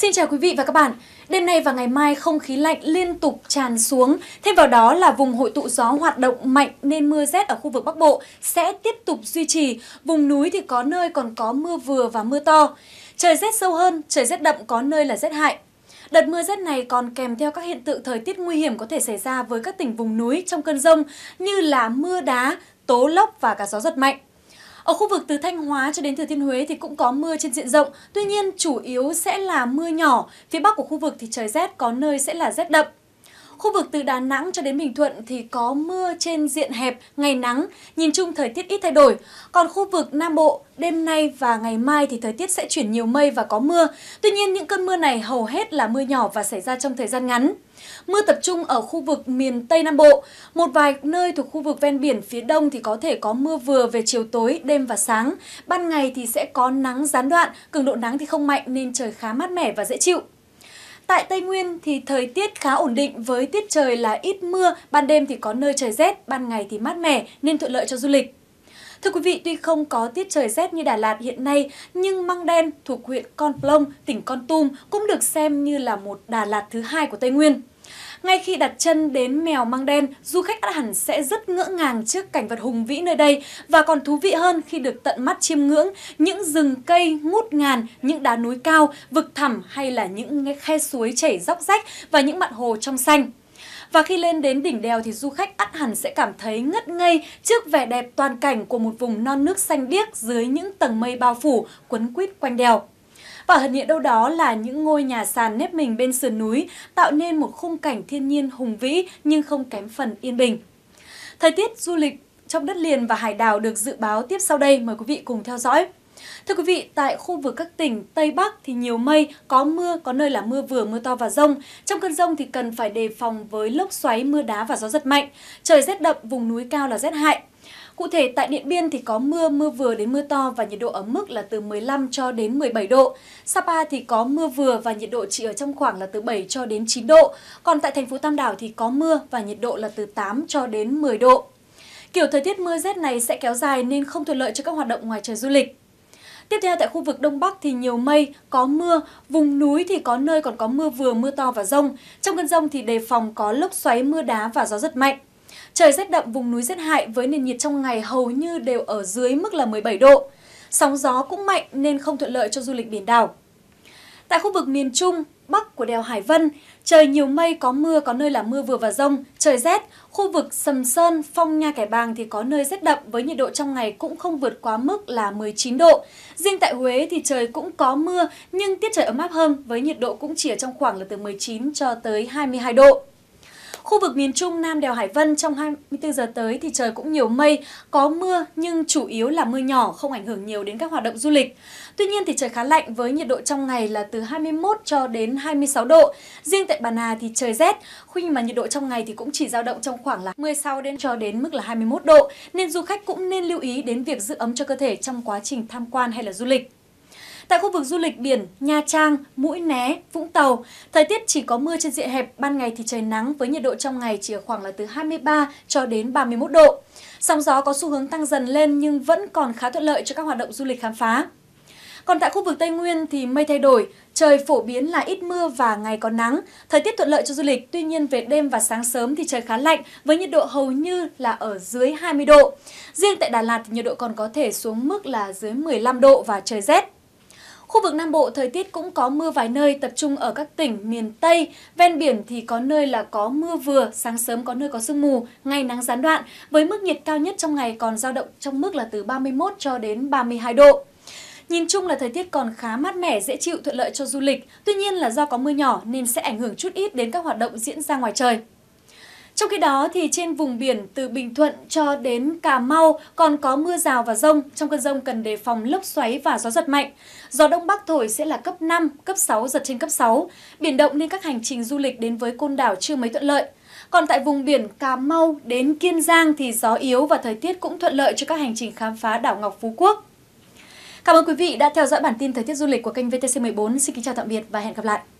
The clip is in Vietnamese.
Xin chào quý vị và các bạn. Đêm nay và ngày mai không khí lạnh liên tục tràn xuống, thêm vào đó là vùng hội tụ gió hoạt động mạnh nên mưa rét ở khu vực Bắc Bộ sẽ tiếp tục duy trì, vùng núi thì có nơi còn có mưa vừa và mưa to. Trời rét sâu hơn, trời rét đậm có nơi là rét hại. Đợt mưa rét này còn kèm theo các hiện tượng thời tiết nguy hiểm có thể xảy ra với các tỉnh vùng núi trong cơn rông như là mưa đá, tố lốc và cả gió giật mạnh. Ở khu vực từ Thanh Hóa cho đến Thừa Thiên Huế thì cũng có mưa trên diện rộng, tuy nhiên chủ yếu sẽ là mưa nhỏ. Phía Bắc của khu vực thì trời rét có nơi sẽ là rét đậm. Khu vực từ Đà Nẵng cho đến Bình Thuận thì có mưa trên diện hẹp, ngày nắng, nhìn chung thời tiết ít thay đổi. Còn khu vực Nam Bộ, đêm nay và ngày mai thì thời tiết sẽ chuyển nhiều mây và có mưa. Tuy nhiên những cơn mưa này hầu hết là mưa nhỏ và xảy ra trong thời gian ngắn. Mưa tập trung ở khu vực miền Tây Nam Bộ, một vài nơi thuộc khu vực ven biển phía Đông thì có thể có mưa vừa về chiều tối, đêm và sáng. Ban ngày thì sẽ có nắng gián đoạn, cường độ nắng thì không mạnh nên trời khá mát mẻ và dễ chịu. Tại Tây Nguyên thì thời tiết khá ổn định với tiết trời là ít mưa, ban đêm thì có nơi trời rét, ban ngày thì mát mẻ nên thuận lợi cho du lịch. Thưa quý vị, tuy không có tiết trời rét như Đà Lạt hiện nay, nhưng măng đen thuộc huyện Con Plong, tỉnh Con Tum cũng được xem như là một Đà Lạt thứ hai của Tây Nguyên. Ngay khi đặt chân đến mèo mang đen, du khách ắt hẳn sẽ rất ngỡ ngàng trước cảnh vật hùng vĩ nơi đây và còn thú vị hơn khi được tận mắt chiêm ngưỡng những rừng cây ngút ngàn, những đá núi cao, vực thẳm hay là những khe suối chảy róc rách và những mặt hồ trong xanh. Và khi lên đến đỉnh đèo thì du khách ắt hẳn sẽ cảm thấy ngất ngây trước vẻ đẹp toàn cảnh của một vùng non nước xanh biếc dưới những tầng mây bao phủ quấn quýt quanh đèo và hận hiện đâu đó là những ngôi nhà sàn nếp mình bên sườn núi tạo nên một khung cảnh thiên nhiên hùng vĩ nhưng không kém phần yên bình. Thời tiết du lịch trong đất liền và hải đảo được dự báo tiếp sau đây. Mời quý vị cùng theo dõi. Thưa quý vị, tại khu vực các tỉnh Tây Bắc thì nhiều mây, có mưa, có nơi là mưa vừa, mưa to và rông. Trong cơn rông thì cần phải đề phòng với lốc xoáy, mưa đá và gió giật mạnh. Trời rét đậm, vùng núi cao là rét hại. Cụ thể tại Điện Biên thì có mưa, mưa vừa đến mưa to và nhiệt độ ở mức là từ 15 cho đến 17 độ. Sapa thì có mưa vừa và nhiệt độ chỉ ở trong khoảng là từ 7 cho đến 9 độ. Còn tại thành phố Tam Đảo thì có mưa và nhiệt độ là từ 8 cho đến 10 độ. Kiểu thời tiết mưa rét này sẽ kéo dài nên không thuận lợi cho các hoạt động ngoài trời du lịch. Tiếp theo tại khu vực Đông Bắc thì nhiều mây, có mưa, vùng núi thì có nơi còn có mưa vừa, mưa to và rông. Trong cơn rông thì đề phòng có lốc xoáy, mưa đá và gió rất mạnh. Trời rét đậm vùng núi rét hại với nền nhiệt trong ngày hầu như đều ở dưới mức là 17 độ. Sóng gió cũng mạnh nên không thuận lợi cho du lịch biển đảo. Tại khu vực miền Trung, Bắc của đèo Hải Vân, trời nhiều mây có mưa, có nơi là mưa vừa và rông, trời rét. Khu vực Sầm Sơn, Phong Nha Kẻ Bàng thì có nơi rét đậm với nhiệt độ trong ngày cũng không vượt quá mức là 19 độ. Riêng tại Huế thì trời cũng có mưa nhưng tiết trời ấm áp hơn với nhiệt độ cũng chỉ ở trong khoảng là từ 19 cho tới 22 độ. Khu vực miền Trung Nam đèo Hải Vân trong 24 giờ tới thì trời cũng nhiều mây, có mưa nhưng chủ yếu là mưa nhỏ, không ảnh hưởng nhiều đến các hoạt động du lịch. Tuy nhiên thì trời khá lạnh với nhiệt độ trong ngày là từ 21 cho đến 26 độ. Riêng tại Bà Nà thì trời rét, khi mà nhiệt độ trong ngày thì cũng chỉ dao động trong khoảng là 16 đến cho đến mức là 21 độ, nên du khách cũng nên lưu ý đến việc giữ ấm cho cơ thể trong quá trình tham quan hay là du lịch. Tại khu vực du lịch biển Nha Trang, Mũi Né, Vũng Tàu, thời tiết chỉ có mưa trên diện hẹp, ban ngày thì trời nắng với nhiệt độ trong ngày chỉ ở khoảng là từ 23 cho đến 31 độ. Sóng gió có xu hướng tăng dần lên nhưng vẫn còn khá thuận lợi cho các hoạt động du lịch khám phá. Còn tại khu vực Tây Nguyên thì mây thay đổi, trời phổ biến là ít mưa và ngày có nắng, thời tiết thuận lợi cho du lịch, tuy nhiên về đêm và sáng sớm thì trời khá lạnh với nhiệt độ hầu như là ở dưới 20 độ. Riêng tại Đà Lạt thì nhiệt độ còn có thể xuống mức là dưới 15 độ và trời rét. Khu vực Nam Bộ thời tiết cũng có mưa vài nơi tập trung ở các tỉnh miền Tây, ven biển thì có nơi là có mưa vừa, sáng sớm có nơi có sương mù, ngày nắng gián đoạn với mức nhiệt cao nhất trong ngày còn dao động trong mức là từ 31 cho đến 32 độ. Nhìn chung là thời tiết còn khá mát mẻ, dễ chịu thuận lợi cho du lịch. Tuy nhiên là do có mưa nhỏ nên sẽ ảnh hưởng chút ít đến các hoạt động diễn ra ngoài trời. Trong khi đó thì trên vùng biển từ Bình Thuận cho đến Cà Mau còn có mưa rào và rông, trong cơn rông cần đề phòng lốc xoáy và gió giật mạnh. Gió Đông Bắc thổi sẽ là cấp 5, cấp 6, giật trên cấp 6. Biển động nên các hành trình du lịch đến với Côn Đảo chưa mấy thuận lợi. Còn tại vùng biển Cà Mau đến Kiên Giang thì gió yếu và thời tiết cũng thuận lợi cho các hành trình khám phá đảo Ngọc Phú Quốc. Cảm ơn quý vị đã theo dõi bản tin thời tiết du lịch của kênh VTC14. Xin kính chào tạm biệt và hẹn gặp lại.